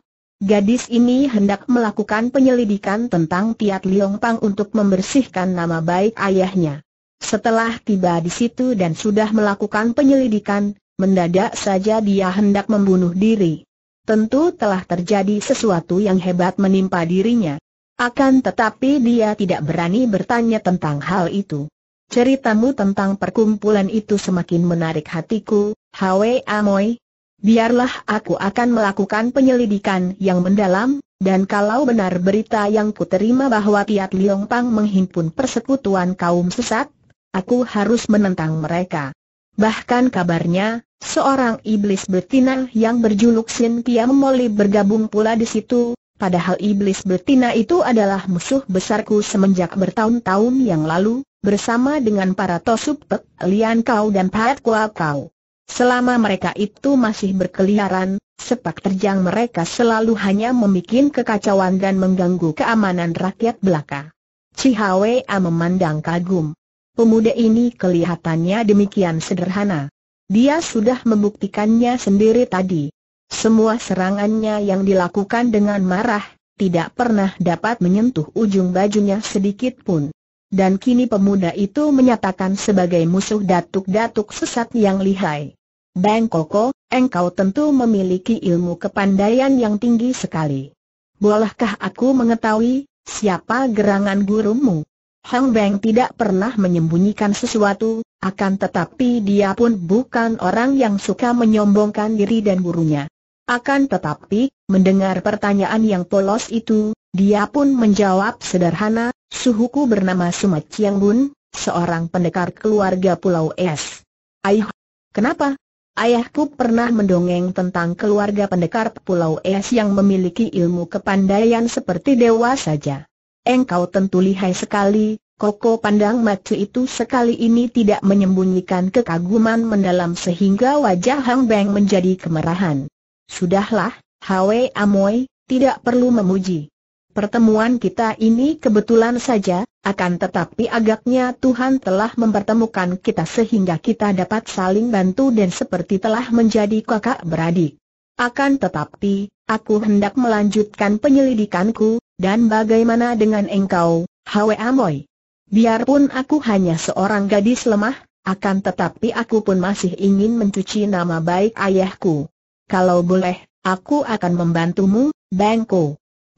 Gadis ini hendak melakukan penyelidikan tentang Tiat Liong Pang untuk membersihkan nama baik ayahnya. Setelah tiba di situ dan sudah melakukan penyelidikan, mendadak saja dia hendak membunuh diri. Tentu telah terjadi sesuatu yang hebat menimpa dirinya. Akan tetapi dia tidak berani bertanya tentang hal itu. Ceritamu tentang perkumpulan itu semakin menarik hatiku, Hwe Amoy, biarlah aku akan melakukan penyelidikan yang mendalam, dan kalau benar berita yang kuterima bahwa Tiat Liong Pang menghimpun persekutuan kaum sesat, aku harus menentang mereka. Bahkan kabarnya, seorang iblis betina yang berjuluk Sin Pia Moli bergabung pula di situ, padahal iblis betina itu adalah musuh besarku semenjak bertahun-tahun yang lalu, bersama dengan para Tosupek, Lian Kau dan Pat Kua Kau. Selama mereka itu masih berkeliaran, sepak terjang mereka selalu hanya membuat kekacauan dan mengganggu keamanan rakyat belaka. Cihawea memandang kagum. Pemuda ini kelihatannya demikian sederhana. Dia sudah membuktikannya sendiri tadi. Semua serangannya yang dilakukan dengan marah, tidak pernah dapat menyentuh ujung bajunya sedikit pun dan kini pemuda itu menyatakan sebagai musuh datuk-datuk sesat yang lihai. Bang Koko, engkau tentu memiliki ilmu kepandaian yang tinggi sekali. Bolehkah aku mengetahui, siapa gerangan gurumu? Hang Beng tidak pernah menyembunyikan sesuatu, akan tetapi dia pun bukan orang yang suka menyombongkan diri dan gurunya. Akan tetapi, mendengar pertanyaan yang polos itu, dia pun menjawab sederhana, Suhuku bernama Sumat Chiang Bun, seorang pendekar keluarga Pulau Es. Ayah, kenapa? Ayahku pernah mendongeng tentang keluarga pendekar Pulau Es yang memiliki ilmu kepandaian seperti dewa saja. Engkau tentu lihai sekali, Koko pandang matu itu sekali ini tidak menyembunyikan kekaguman mendalam sehingga wajah Hang Beng menjadi kemerahan. Sudahlah, Hwe Amoy, tidak perlu memuji. Pertemuan kita ini kebetulan saja, akan tetapi agaknya Tuhan telah mempertemukan kita sehingga kita dapat saling bantu dan seperti telah menjadi kakak beradik. Akan tetapi, aku hendak melanjutkan penyelidikanku, dan bagaimana dengan engkau, Hwe Amoy? Biarpun aku hanya seorang gadis lemah, akan tetapi aku pun masih ingin mencuci nama baik ayahku. Kalau boleh, aku akan membantumu, Bangko.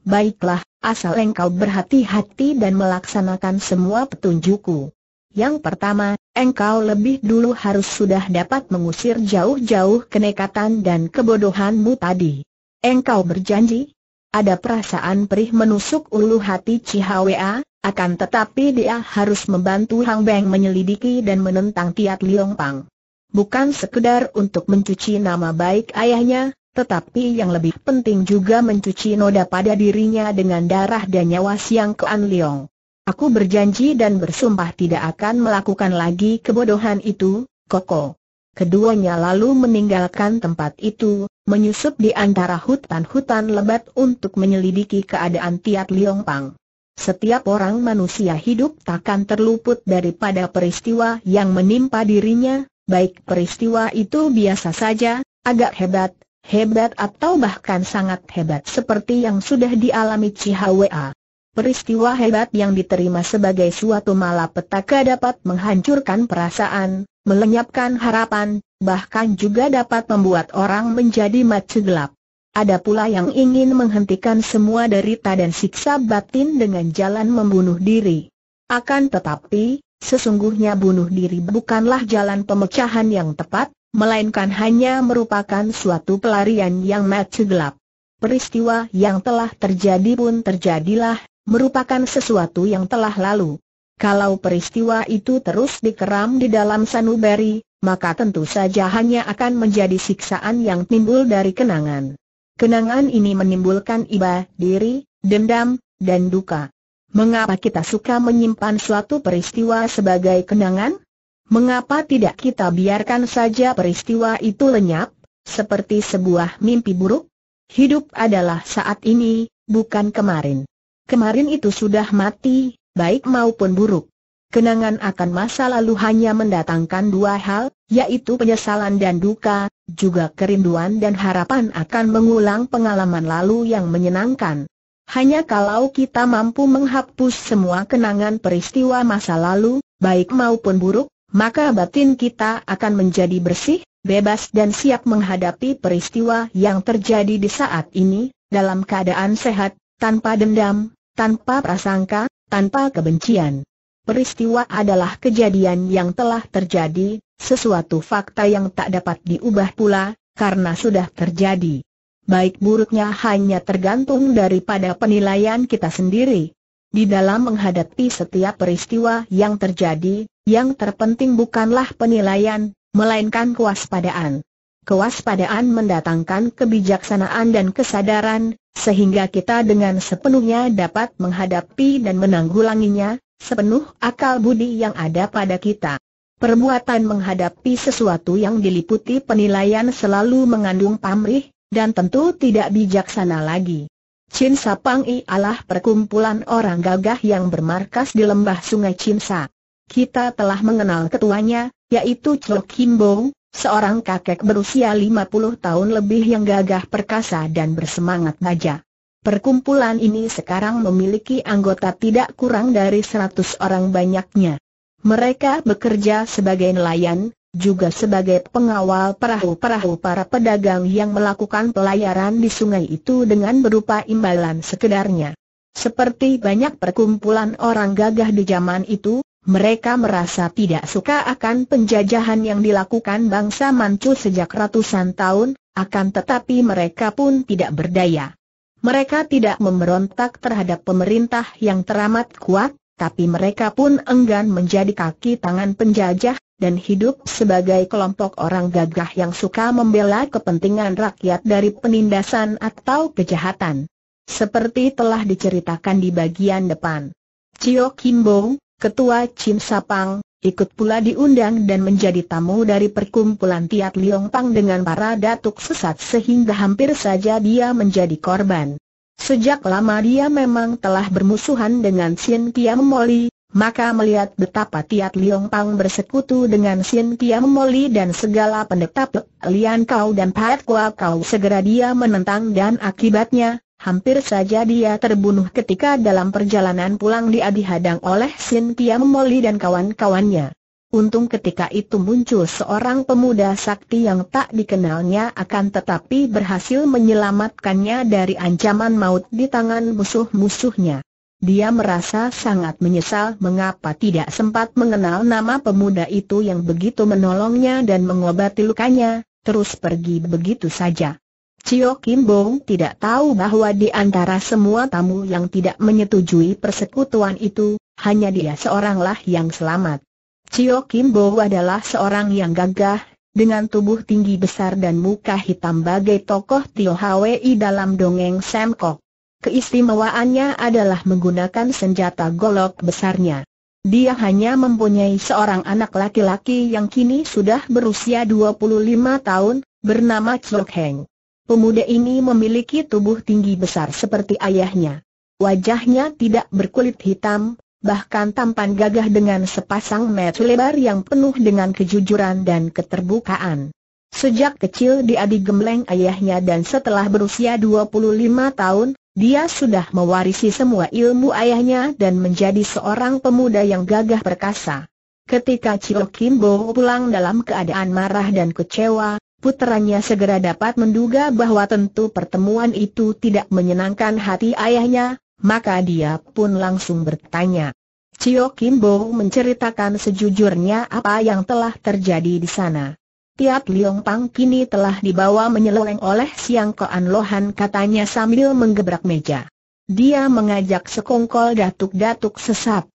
Baiklah, asal engkau berhati-hati dan melaksanakan semua petunjukku. Yang pertama, engkau lebih dulu harus sudah dapat mengusir jauh-jauh kenekatan dan kebodohanmu tadi. Engkau berjanji? Ada perasaan perih menusuk ulu hati Cihwa, akan tetapi dia harus membantu Hang Beng menyelidiki dan menentang Tiat Liong Pang. Bukan sekedar untuk mencuci nama baik ayahnya, tetapi yang lebih penting juga mencuci noda pada dirinya dengan darah dan nyawa Siang Kean Leong. Aku berjanji dan bersumpah tidak akan melakukan lagi kebodohan itu, Koko. Keduanya lalu meninggalkan tempat itu, menyusup di antara hutan-hutan lebat untuk menyelidiki keadaan Tiat Liong Pang. Setiap orang manusia hidup takkan terluput daripada peristiwa yang menimpa dirinya, baik peristiwa itu biasa saja, agak hebat, hebat atau bahkan sangat hebat seperti yang sudah dialami Cihawa. Peristiwa hebat yang diterima sebagai suatu malapetaka dapat menghancurkan perasaan, melenyapkan harapan, bahkan juga dapat membuat orang menjadi mata gelap. Ada pula yang ingin menghentikan semua derita dan siksa batin dengan jalan membunuh diri. Akan tetapi, sesungguhnya bunuh diri bukanlah jalan pemecahan yang tepat, melainkan hanya merupakan suatu pelarian yang mati gelap. Peristiwa yang telah terjadi pun terjadilah, merupakan sesuatu yang telah lalu. Kalau peristiwa itu terus dikeram di dalam sanubari, maka tentu saja hanya akan menjadi siksaan yang timbul dari kenangan. Kenangan ini menimbulkan iba, diri, dendam, dan duka. Mengapa kita suka menyimpan suatu peristiwa sebagai kenangan? Mengapa tidak kita biarkan saja peristiwa itu lenyap, seperti sebuah mimpi buruk? Hidup adalah saat ini, bukan kemarin. Kemarin itu sudah mati, baik maupun buruk. Kenangan akan masa lalu hanya mendatangkan dua hal, yaitu penyesalan dan duka, juga kerinduan dan harapan akan mengulang pengalaman lalu yang menyenangkan. Hanya kalau kita mampu menghapus semua kenangan peristiwa masa lalu, baik maupun buruk, maka batin kita akan menjadi bersih, bebas dan siap menghadapi peristiwa yang terjadi di saat ini, dalam keadaan sehat, tanpa dendam, tanpa prasangka, tanpa kebencian. Peristiwa adalah kejadian yang telah terjadi, sesuatu fakta yang tak dapat diubah pula, karena sudah terjadi. Baik buruknya hanya tergantung daripada penilaian kita sendiri. Di dalam menghadapi setiap peristiwa yang terjadi, yang terpenting bukanlah penilaian, melainkan kewaspadaan. Kewaspadaan mendatangkan kebijaksanaan dan kesadaran, sehingga kita dengan sepenuhnya dapat menghadapi dan menanggulanginya, sepenuh akal budi yang ada pada kita. Perbuatan menghadapi sesuatu yang diliputi penilaian selalu mengandung pamrih, dan tentu tidak bijaksana lagi. Cinsapangi adalah adalah perkumpulan orang gagah yang bermarkas di lembah sungai Cinsa kita telah mengenal ketuanya, yaitu Chok Kim Bong, seorang kakek berusia 50 tahun lebih yang gagah perkasa dan bersemangat baja. Perkumpulan ini sekarang memiliki anggota tidak kurang dari 100 orang banyaknya. Mereka bekerja sebagai nelayan, juga sebagai pengawal perahu-perahu para pedagang yang melakukan pelayaran di sungai itu dengan berupa imbalan sekedarnya. Seperti banyak perkumpulan orang gagah di zaman itu, mereka merasa tidak suka akan penjajahan yang dilakukan bangsa Manchu sejak ratusan tahun, akan tetapi mereka pun tidak berdaya. Mereka tidak memberontak terhadap pemerintah yang teramat kuat, tapi mereka pun enggan menjadi kaki tangan penjajah, dan hidup sebagai kelompok orang gagah yang suka membela kepentingan rakyat dari penindasan atau kejahatan. Seperti telah diceritakan di bagian depan. Kim Kimbo, Ketua Chin Sapang, ikut pula diundang dan menjadi tamu dari perkumpulan Tiat Liong Pang dengan para datuk sesat sehingga hampir saja dia menjadi korban. Sejak lama dia memang telah bermusuhan dengan Sien Kiam Moli, maka melihat betapa Tiat Liong Pang bersekutu dengan Sien Kiam Moli dan segala pendeta Lian Kau dan Pat Kua Kau segera dia menentang dan akibatnya, Hampir saja dia terbunuh ketika dalam perjalanan pulang dia dihadang oleh Sin Tiam Moli dan kawan-kawannya. Untung ketika itu muncul seorang pemuda sakti yang tak dikenalnya akan tetapi berhasil menyelamatkannya dari ancaman maut di tangan musuh-musuhnya. Dia merasa sangat menyesal mengapa tidak sempat mengenal nama pemuda itu yang begitu menolongnya dan mengobati lukanya, terus pergi begitu saja. Cio Kim Bong tidak tahu bahwa di antara semua tamu yang tidak menyetujui persekutuan itu, hanya dia seoranglah yang selamat. Cio Kim Bong adalah seorang yang gagah, dengan tubuh tinggi besar dan muka hitam bagai tokoh Tio Hwi dalam dongeng Kok. Keistimewaannya adalah menggunakan senjata golok besarnya. Dia hanya mempunyai seorang anak laki-laki yang kini sudah berusia 25 tahun, bernama Chok Heng. Pemuda ini memiliki tubuh tinggi besar seperti ayahnya. Wajahnya tidak berkulit hitam, bahkan tampan gagah dengan sepasang mata lebar yang penuh dengan kejujuran dan keterbukaan. Sejak kecil dia digembleng ayahnya dan setelah berusia 25 tahun, dia sudah mewarisi semua ilmu ayahnya dan menjadi seorang pemuda yang gagah perkasa. Ketika Chio Bo pulang dalam keadaan marah dan kecewa, putranya segera dapat menduga bahwa tentu pertemuan itu tidak menyenangkan hati ayahnya, maka dia pun langsung bertanya. Chio Bo menceritakan sejujurnya apa yang telah terjadi di sana. Tiap Liong Pang kini telah dibawa menyeleweng oleh Siang Koan Lohan katanya sambil menggebrak meja. Dia mengajak sekongkol datuk-datuk sesat.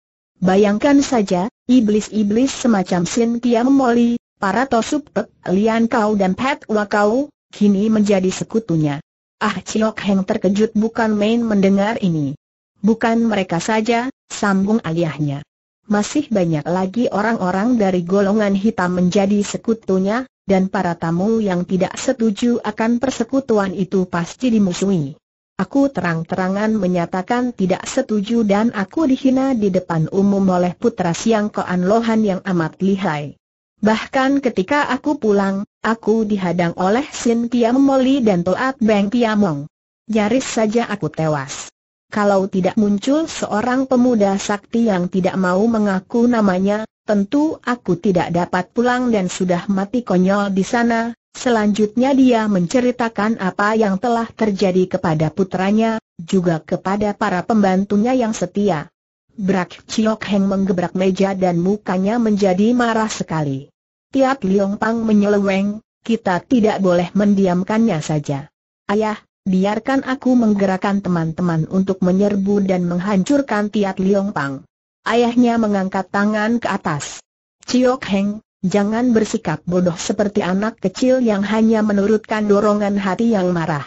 Bayangkan saja, iblis-iblis semacam Sin Kiam Moli, para Tosup Pek, Lian Kau dan Pat Wakau, kini menjadi sekutunya. Ah Chiok Heng terkejut bukan main mendengar ini. Bukan mereka saja, sambung ayahnya. Masih banyak lagi orang-orang dari golongan hitam menjadi sekutunya, dan para tamu yang tidak setuju akan persekutuan itu pasti dimusuhi. Aku terang-terangan menyatakan tidak setuju dan aku dihina di depan umum oleh putra siang Koan Lohan yang amat lihai. Bahkan ketika aku pulang, aku dihadang oleh Sin Tiam Moli dan Toat Beng Piamong. Nyaris saja aku tewas. Kalau tidak muncul seorang pemuda sakti yang tidak mau mengaku namanya, tentu aku tidak dapat pulang dan sudah mati konyol di sana, Selanjutnya dia menceritakan apa yang telah terjadi kepada putranya, juga kepada para pembantunya yang setia. Brak Chiok Heng menggebrak meja dan mukanya menjadi marah sekali. Tiap Liong Pang menyeleweng, kita tidak boleh mendiamkannya saja. Ayah, biarkan aku menggerakkan teman-teman untuk menyerbu dan menghancurkan Tiat Liong Pang. Ayahnya mengangkat tangan ke atas. Chiok Heng, Jangan bersikap bodoh seperti anak kecil yang hanya menurutkan dorongan hati yang marah.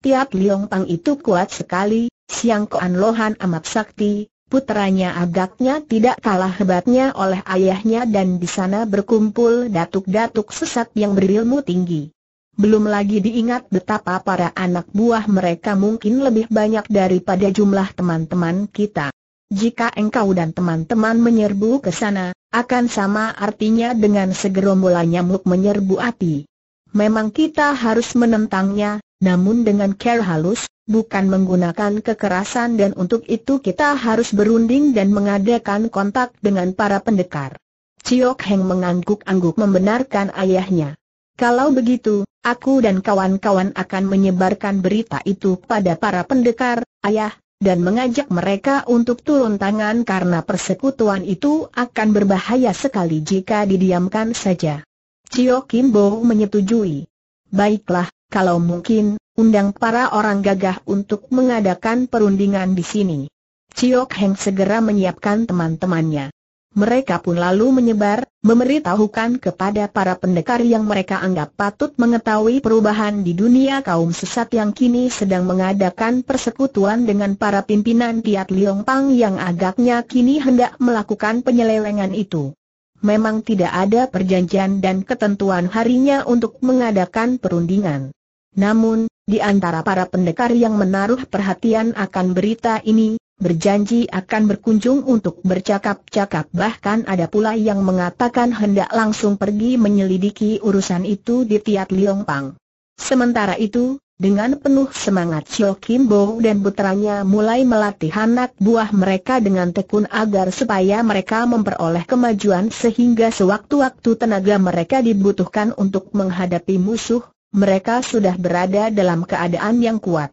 Tiap Liong Pang itu kuat sekali, Siang Koan Lohan amat sakti, putranya agaknya tidak kalah hebatnya oleh ayahnya dan di sana berkumpul datuk-datuk sesat yang berilmu tinggi. Belum lagi diingat betapa para anak buah mereka mungkin lebih banyak daripada jumlah teman-teman kita. Jika engkau dan teman-teman menyerbu ke sana, akan sama artinya dengan segerombolan nyamuk menyerbu api. Memang kita harus menentangnya, namun dengan care halus, bukan menggunakan kekerasan dan untuk itu kita harus berunding dan mengadakan kontak dengan para pendekar. Ciok Heng mengangguk-angguk membenarkan ayahnya. Kalau begitu, aku dan kawan-kawan akan menyebarkan berita itu pada para pendekar, ayah, dan mengajak mereka untuk turun tangan karena persekutuan itu akan berbahaya sekali jika didiamkan saja. Cio Kimbo menyetujui. Baiklah, kalau mungkin, undang para orang gagah untuk mengadakan perundingan di sini. Ciok Heng segera menyiapkan teman-temannya. Mereka pun lalu menyebar, memberitahukan kepada para pendekar yang mereka anggap patut mengetahui perubahan di dunia kaum sesat yang kini sedang mengadakan persekutuan dengan para pimpinan Tiat Liong Pang yang agaknya kini hendak melakukan penyelewengan itu. Memang tidak ada perjanjian dan ketentuan harinya untuk mengadakan perundingan. Namun, di antara para pendekar yang menaruh perhatian akan berita ini, berjanji akan berkunjung untuk bercakap-cakap bahkan ada pula yang mengatakan hendak langsung pergi menyelidiki urusan itu di Tiat Liong Pang. Sementara itu, dengan penuh semangat Chio Kim Bo dan putranya mulai melatih anak buah mereka dengan tekun agar supaya mereka memperoleh kemajuan sehingga sewaktu-waktu tenaga mereka dibutuhkan untuk menghadapi musuh, mereka sudah berada dalam keadaan yang kuat.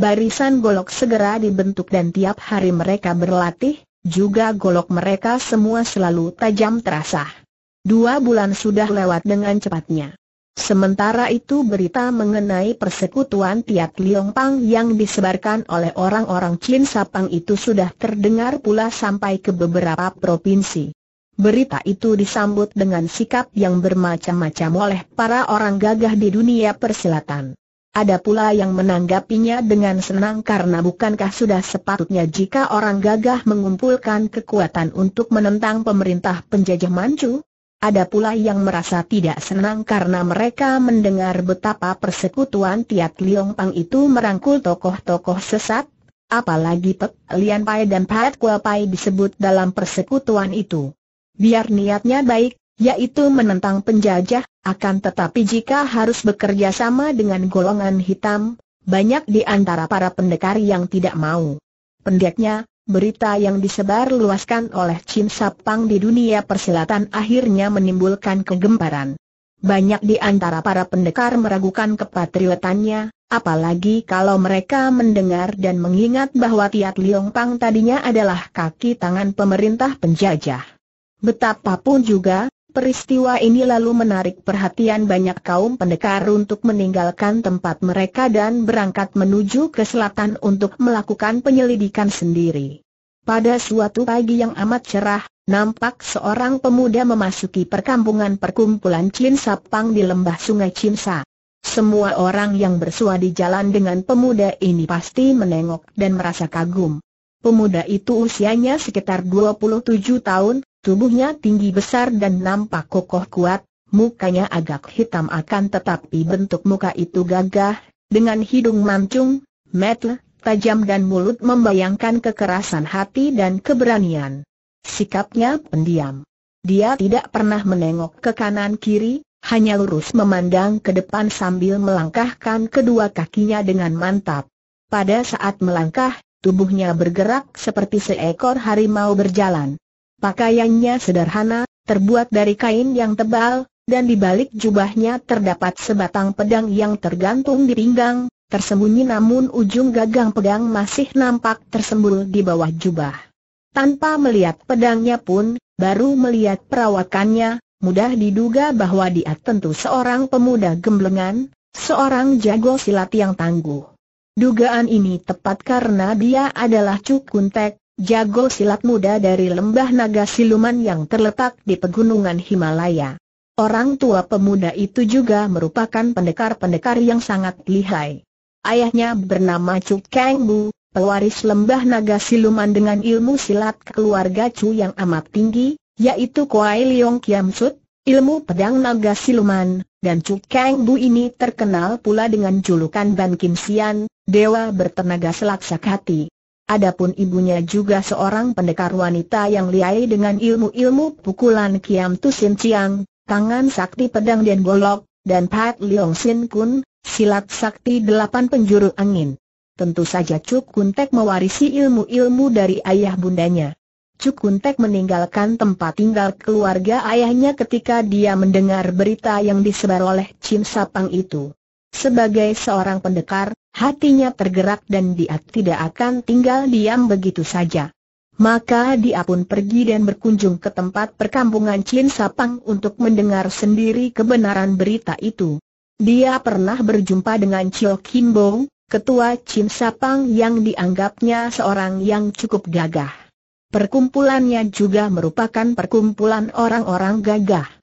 Barisan golok segera dibentuk dan tiap hari mereka berlatih, juga golok mereka semua selalu tajam terasa. Dua bulan sudah lewat dengan cepatnya. Sementara itu berita mengenai persekutuan Tiat Pang yang disebarkan oleh orang-orang Chin Sapang itu sudah terdengar pula sampai ke beberapa provinsi. Berita itu disambut dengan sikap yang bermacam-macam oleh para orang gagah di dunia persilatan. Ada pula yang menanggapinya dengan senang karena bukankah sudah sepatutnya jika orang gagah mengumpulkan kekuatan untuk menentang pemerintah penjajah Manchu? Ada pula yang merasa tidak senang karena mereka mendengar betapa persekutuan Tiat Liong Pang itu merangkul tokoh-tokoh sesat, apalagi Pek Lian Pai dan Pat Kua Pai disebut dalam persekutuan itu. Biar niatnya baik, yaitu menentang penjajah, akan tetapi jika harus bekerja sama dengan golongan hitam, banyak di antara para pendekar yang tidak mau. Pendeknya, berita yang disebarluaskan oleh Chin Sapang di dunia persilatan akhirnya menimbulkan kegemparan. Banyak di antara para pendekar meragukan kepatriotannya, apalagi kalau mereka mendengar dan mengingat bahwa Tiat Liong Pang tadinya adalah kaki tangan pemerintah penjajah. Betapapun juga, Peristiwa ini lalu menarik perhatian banyak kaum pendekar untuk meninggalkan tempat mereka dan berangkat menuju ke selatan untuk melakukan penyelidikan sendiri. Pada suatu pagi yang amat cerah, nampak seorang pemuda memasuki perkampungan perkumpulan Chin Sapang di lembah sungai Chinsa. Semua orang yang bersua di jalan dengan pemuda ini pasti menengok dan merasa kagum. Pemuda itu usianya sekitar 27 tahun, tubuhnya tinggi besar dan nampak kokoh kuat, mukanya agak hitam akan tetapi bentuk muka itu gagah, dengan hidung mancung, metel, tajam dan mulut membayangkan kekerasan hati dan keberanian. Sikapnya pendiam. Dia tidak pernah menengok ke kanan kiri, hanya lurus memandang ke depan sambil melangkahkan kedua kakinya dengan mantap. Pada saat melangkah, Tubuhnya bergerak seperti seekor harimau berjalan. Pakaiannya sederhana, terbuat dari kain yang tebal, dan di balik jubahnya terdapat sebatang pedang yang tergantung di pinggang, tersembunyi namun ujung gagang pedang masih nampak tersembul di bawah jubah. Tanpa melihat pedangnya pun, baru melihat perawakannya, mudah diduga bahwa dia tentu seorang pemuda gemblengan, seorang jago silat yang tangguh. Dugaan ini tepat karena dia adalah Cukuntek, jago silat muda dari lembah naga siluman yang terletak di pegunungan Himalaya. Orang tua pemuda itu juga merupakan pendekar-pendekar yang sangat lihai. Ayahnya bernama Cuk Kang Bu, pewaris lembah naga siluman dengan ilmu silat keluarga Cu yang amat tinggi, yaitu Kuai Leong Kiam Sut, ilmu pedang naga siluman, dan Cuk Kang Bu ini terkenal pula dengan julukan Ban Kim Sian, Dewa bertenaga selaksak hati. Adapun ibunya juga seorang pendekar wanita yang liai dengan ilmu-ilmu pukulan Kiam Tusin Chiang, tangan sakti pedang dan golok, dan Pat Leong Sin Kun, silat sakti delapan penjuru angin. Tentu saja Cuk Kun Tek mewarisi ilmu-ilmu dari ayah bundanya. Cuk Kun Tek meninggalkan tempat tinggal keluarga ayahnya ketika dia mendengar berita yang disebar oleh Chin Sapang itu. Sebagai seorang pendekar, Hatinya tergerak dan dia tidak akan tinggal diam begitu saja. Maka dia pun pergi dan berkunjung ke tempat perkampungan Chin Sapang untuk mendengar sendiri kebenaran berita itu. Dia pernah berjumpa dengan Chio Kim Bo, ketua Chin Sapang yang dianggapnya seorang yang cukup gagah. Perkumpulannya juga merupakan perkumpulan orang-orang gagah.